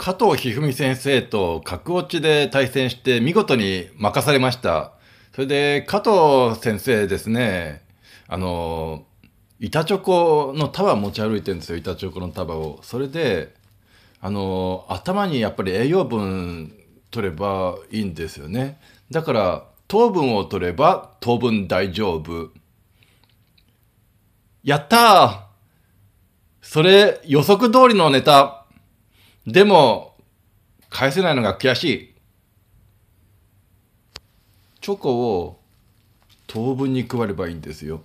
加藤一二三先生と角落ちで対戦して見事に任されました。それで、加藤先生ですね、あの、板チョコの束持ち歩いてるんですよ、板チョコの束を。それで、あの、頭にやっぱり栄養分取ればいいんですよね。だから、糖分を取れば糖分大丈夫。やったーそれ予測通りのネタでも、返せないのが悔しい。チョコを当分に配ればいいんですよ。